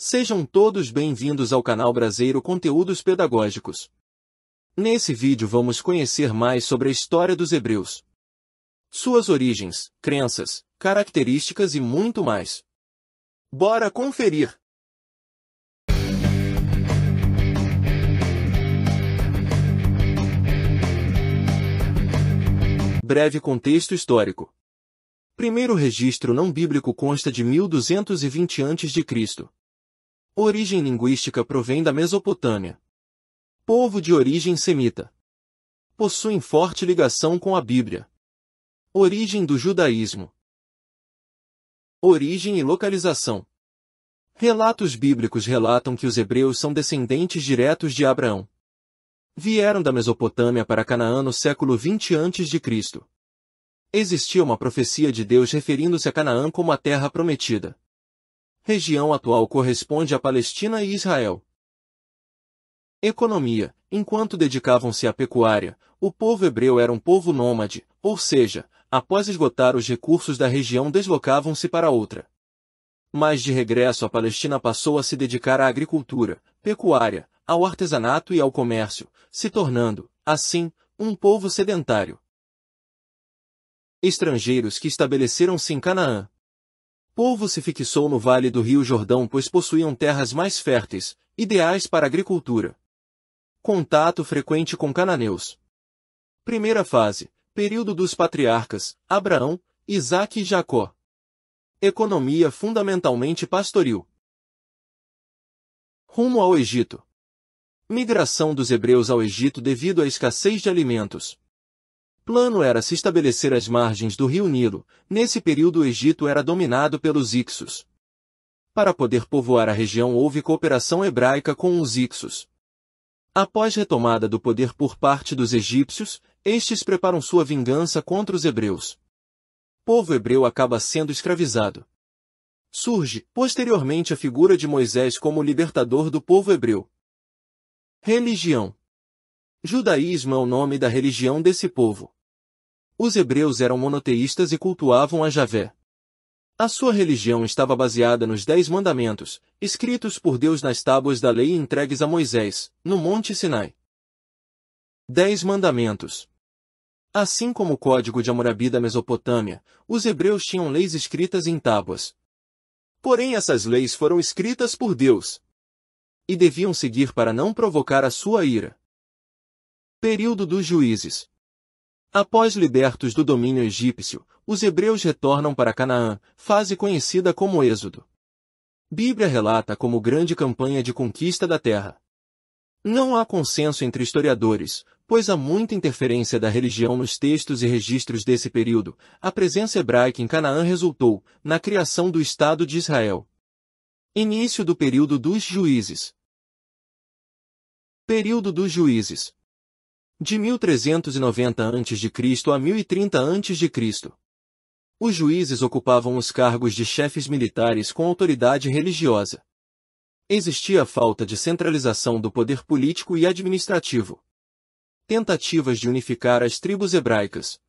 Sejam todos bem-vindos ao canal Braseiro Conteúdos Pedagógicos. Nesse vídeo vamos conhecer mais sobre a história dos hebreus. Suas origens, crenças, características e muito mais. Bora conferir! Breve contexto histórico. Primeiro registro não bíblico consta de 1220 a.C. Origem linguística provém da Mesopotâmia. Povo de origem semita. Possuem forte ligação com a Bíblia. Origem do judaísmo. Origem e localização. Relatos bíblicos relatam que os hebreus são descendentes diretos de Abraão. Vieram da Mesopotâmia para Canaã no século 20 a.C. Existia uma profecia de Deus referindo-se a Canaã como a terra prometida região atual corresponde à Palestina e Israel. Economia. Enquanto dedicavam-se à pecuária, o povo hebreu era um povo nômade, ou seja, após esgotar os recursos da região deslocavam-se para outra. Mas de regresso à Palestina passou a se dedicar à agricultura, pecuária, ao artesanato e ao comércio, se tornando, assim, um povo sedentário. Estrangeiros que estabeleceram-se em Canaã, povo se fixou no Vale do Rio Jordão pois possuíam terras mais férteis, ideais para agricultura. Contato frequente com cananeus. Primeira fase, período dos patriarcas, Abraão, Isaac e Jacó. Economia fundamentalmente pastoril. Rumo ao Egito. Migração dos hebreus ao Egito devido à escassez de alimentos plano era se estabelecer às margens do rio Nilo, nesse período o Egito era dominado pelos Ixos. Para poder povoar a região houve cooperação hebraica com os Ixos. Após retomada do poder por parte dos egípcios, estes preparam sua vingança contra os hebreus. O povo hebreu acaba sendo escravizado. Surge, posteriormente, a figura de Moisés como libertador do povo hebreu. Religião Judaísmo é o nome da religião desse povo. Os hebreus eram monoteístas e cultuavam a Javé. A sua religião estava baseada nos Dez Mandamentos, escritos por Deus nas tábuas da lei e entregues a Moisés, no Monte Sinai. Dez Mandamentos Assim como o Código de Hammurabi da Mesopotâmia, os hebreus tinham leis escritas em tábuas. Porém essas leis foram escritas por Deus. E deviam seguir para não provocar a sua ira. Período dos Juízes Após libertos do domínio egípcio, os hebreus retornam para Canaã, fase conhecida como Êxodo. Bíblia relata como grande campanha de conquista da terra. Não há consenso entre historiadores, pois há muita interferência da religião nos textos e registros desse período. A presença hebraica em Canaã resultou na criação do Estado de Israel. Início do período dos juízes. Período dos juízes de 1390 a.C. a 1030 a.C. Os juízes ocupavam os cargos de chefes militares com autoridade religiosa. Existia falta de centralização do poder político e administrativo. Tentativas de unificar as tribos hebraicas.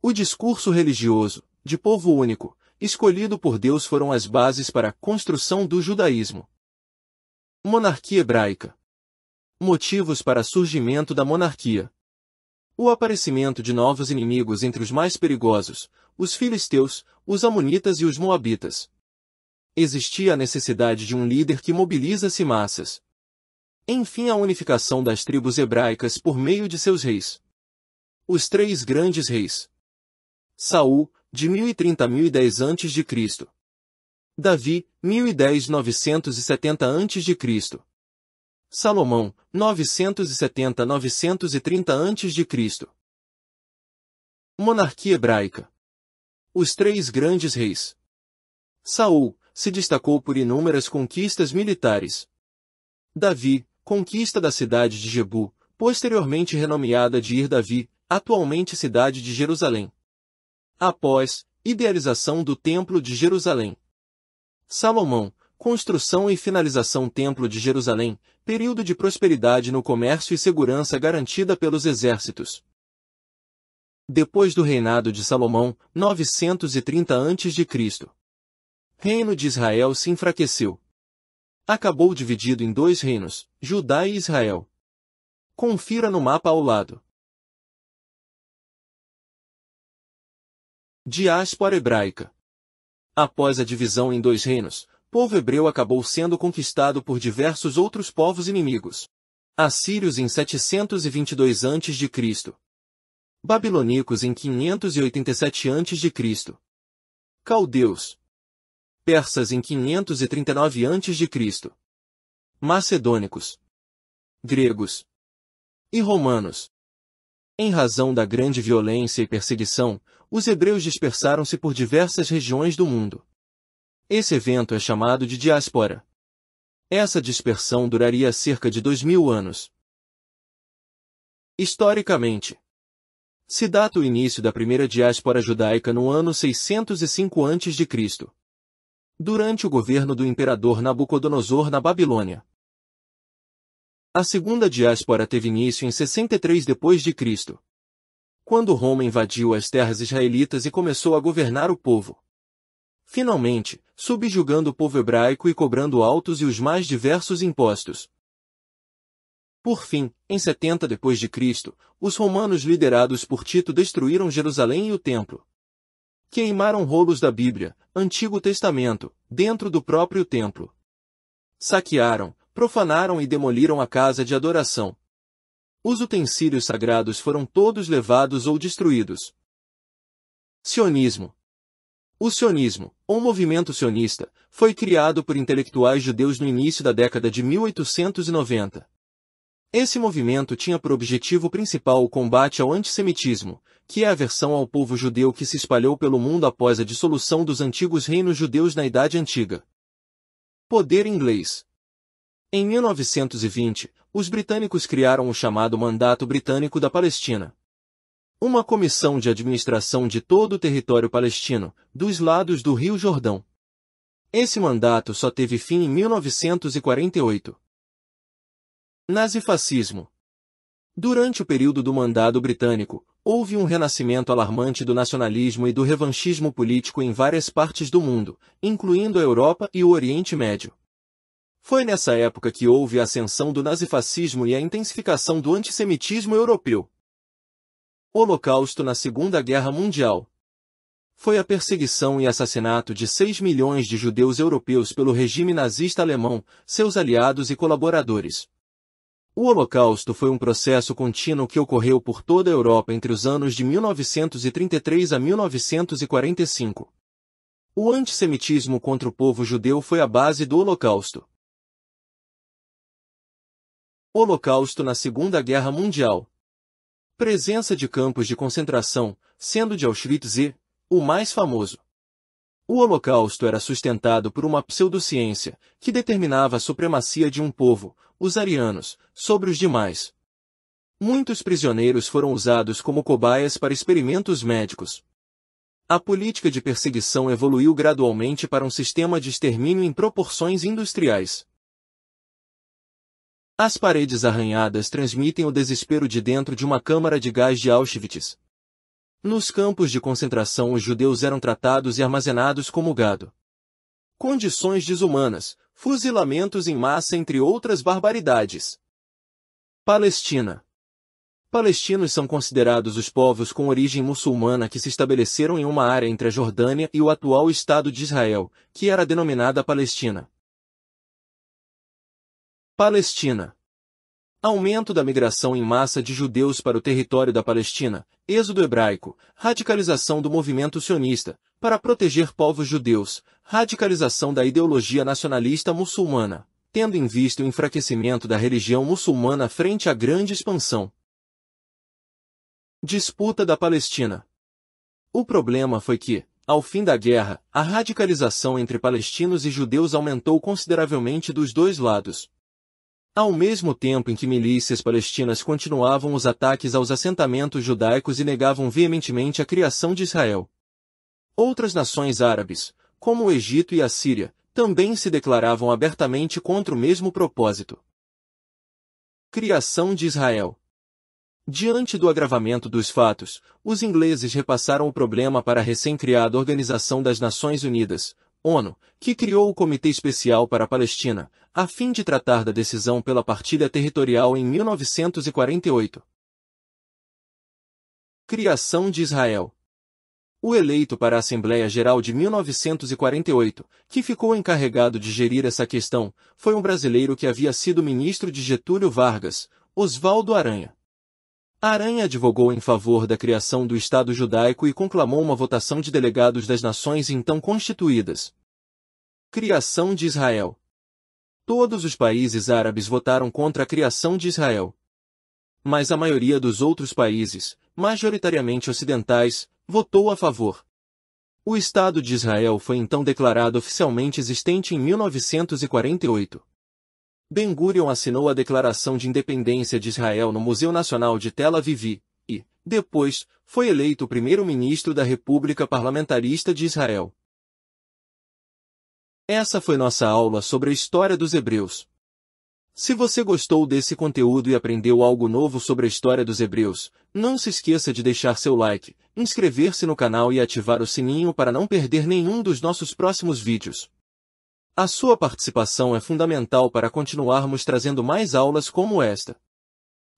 O discurso religioso, de povo único, escolhido por Deus foram as bases para a construção do judaísmo. Monarquia hebraica, Motivos para surgimento da monarquia. O aparecimento de novos inimigos entre os mais perigosos, os filisteus, os amonitas e os moabitas. Existia a necessidade de um líder que mobilizasse massas. Enfim, a unificação das tribos hebraicas por meio de seus reis. Os três grandes reis. Saul, de 1030 a 1010 a.C. Davi, 1010-970 a.C. Salomão, 970-930 a.C. Monarquia hebraica. Os três grandes reis. Saul se destacou por inúmeras conquistas militares. Davi, conquista da cidade de Jebu, posteriormente renomeada de Ir Davi, atualmente cidade de Jerusalém. Após, idealização do Templo de Jerusalém. Salomão, Construção e finalização Templo de Jerusalém, período de prosperidade no comércio e segurança garantida pelos exércitos. Depois do reinado de Salomão, 930 a.C., Reino de Israel se enfraqueceu. Acabou dividido em dois reinos, Judá e Israel. Confira no mapa ao lado. Diáspora hebraica. Após a divisão em dois reinos, povo hebreu acabou sendo conquistado por diversos outros povos inimigos. Assírios em 722 a.C. Babilônicos em 587 a.C. Caldeus. Persas em 539 a.C. Macedônicos. Gregos. E romanos. Em razão da grande violência e perseguição, os hebreus dispersaram-se por diversas regiões do mundo. Esse evento é chamado de diáspora. Essa dispersão duraria cerca de dois mil anos. Historicamente, se data o início da primeira diáspora judaica no ano 605 a.C., durante o governo do imperador Nabucodonosor na Babilônia. A segunda diáspora teve início em 63 d.C., quando Roma invadiu as terras israelitas e começou a governar o povo. Finalmente, subjugando o povo hebraico e cobrando altos e os mais diversos impostos. Por fim, em 70 depois de Cristo, os romanos liderados por Tito destruíram Jerusalém e o templo. Queimaram rolos da Bíblia, Antigo Testamento, dentro do próprio templo. Saquearam, profanaram e demoliram a casa de adoração. Os utensílios sagrados foram todos levados ou destruídos. Sionismo, o sionismo, ou movimento sionista, foi criado por intelectuais judeus no início da década de 1890. Esse movimento tinha por objetivo principal o combate ao antissemitismo, que é a versão ao povo judeu que se espalhou pelo mundo após a dissolução dos antigos reinos judeus na Idade Antiga. Poder inglês Em 1920, os britânicos criaram o chamado Mandato Britânico da Palestina, uma comissão de administração de todo o território palestino, dos lados do Rio Jordão. Esse mandato só teve fim em 1948. Nazifascismo Durante o período do mandado britânico, houve um renascimento alarmante do nacionalismo e do revanchismo político em várias partes do mundo, incluindo a Europa e o Oriente Médio. Foi nessa época que houve a ascensão do nazifascismo e a intensificação do antissemitismo europeu. Holocausto na Segunda Guerra Mundial. Foi a perseguição e assassinato de 6 milhões de judeus europeus pelo regime nazista alemão, seus aliados e colaboradores. O Holocausto foi um processo contínuo que ocorreu por toda a Europa entre os anos de 1933 a 1945. O antissemitismo contra o povo judeu foi a base do Holocausto. Holocausto na Segunda Guerra Mundial Presença de campos de concentração, sendo de Auschwitz e, o mais famoso. O Holocausto era sustentado por uma pseudociência que determinava a supremacia de um povo, os arianos, sobre os demais. Muitos prisioneiros foram usados como cobaias para experimentos médicos. A política de perseguição evoluiu gradualmente para um sistema de extermínio em proporções industriais. As paredes arranhadas transmitem o desespero de dentro de uma câmara de gás de Auschwitz. Nos campos de concentração os judeus eram tratados e armazenados como gado. Condições desumanas, fuzilamentos em massa entre outras barbaridades. Palestina Palestinos são considerados os povos com origem muçulmana que se estabeleceram em uma área entre a Jordânia e o atual Estado de Israel, que era denominada Palestina. Palestina. Aumento da migração em massa de judeus para o território da Palestina, êxodo hebraico, radicalização do movimento sionista, para proteger povos judeus, radicalização da ideologia nacionalista muçulmana, tendo em vista o enfraquecimento da religião muçulmana frente à grande expansão. Disputa da Palestina O problema foi que, ao fim da guerra, a radicalização entre palestinos e judeus aumentou consideravelmente dos dois lados, ao mesmo tempo em que milícias palestinas continuavam os ataques aos assentamentos judaicos e negavam veementemente a criação de Israel. Outras nações árabes, como o Egito e a Síria, também se declaravam abertamente contra o mesmo propósito. Criação de Israel Diante do agravamento dos fatos, os ingleses repassaram o problema para a recém-criada Organização das Nações Unidas, ONU, que criou o Comitê Especial para a Palestina, a fim de tratar da decisão pela partilha territorial em 1948. Criação de Israel o eleito para a Assembleia Geral de 1948, que ficou encarregado de gerir essa questão, foi um brasileiro que havia sido ministro de Getúlio Vargas, Oswaldo Aranha. Aranha advogou em favor da criação do Estado judaico e conclamou uma votação de delegados das nações então constituídas. Criação de Israel Todos os países árabes votaram contra a criação de Israel. Mas a maioria dos outros países, majoritariamente ocidentais, votou a favor. O Estado de Israel foi então declarado oficialmente existente em 1948. Ben Gurion assinou a Declaração de Independência de Israel no Museu Nacional de Tel Aviv e, depois, foi eleito primeiro-ministro da República Parlamentarista de Israel. Essa foi nossa aula sobre a história dos hebreus. Se você gostou desse conteúdo e aprendeu algo novo sobre a história dos hebreus, não se esqueça de deixar seu like, inscrever-se no canal e ativar o sininho para não perder nenhum dos nossos próximos vídeos. A sua participação é fundamental para continuarmos trazendo mais aulas como esta.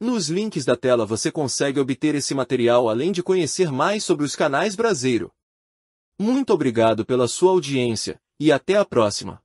Nos links da tela você consegue obter esse material além de conhecer mais sobre os canais brasileiros. Muito obrigado pela sua audiência e até a próxima!